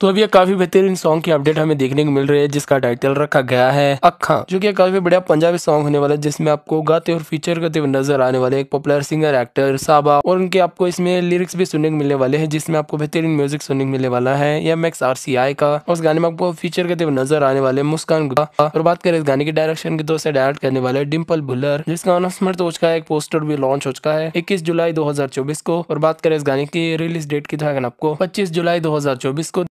तो अब ये काफी बेहतरीन सॉन्ग की अपडेट हमें देखने को मिल रही है जिसका टाइटल रखा गया है अखा जो कि काफी बढ़िया पंजाबी सॉन्ग होने वाला है जिसमें आपको गाते और फीचर करते हुए नजर आने वाले एक पॉपुलर सिंगर एक्टर साबा और उनके आपको इसमें लिरिक्स भी सुनने को मिलने वाले हैं जिसमें आपको बेहतरीन म्यूजिक सुनने को मिलने वाला है M X R C I का और गाने में आपको फीचर करते हुए नजर आने वाले मुस्कान गुप्ता और बात करें इस गाने के डायरेक्शन की तो उसे डायरेक्ट करने वाले डिम्पल भुलर जिसका अनाउंसमेंट हो चुका है एक पोस्टर भी लॉन्च हो चुका है इक्कीस जुलाई दो को और बात करें इस गाने की रिलीज डेट की था तो आपको पच्चीस जुलाई दो को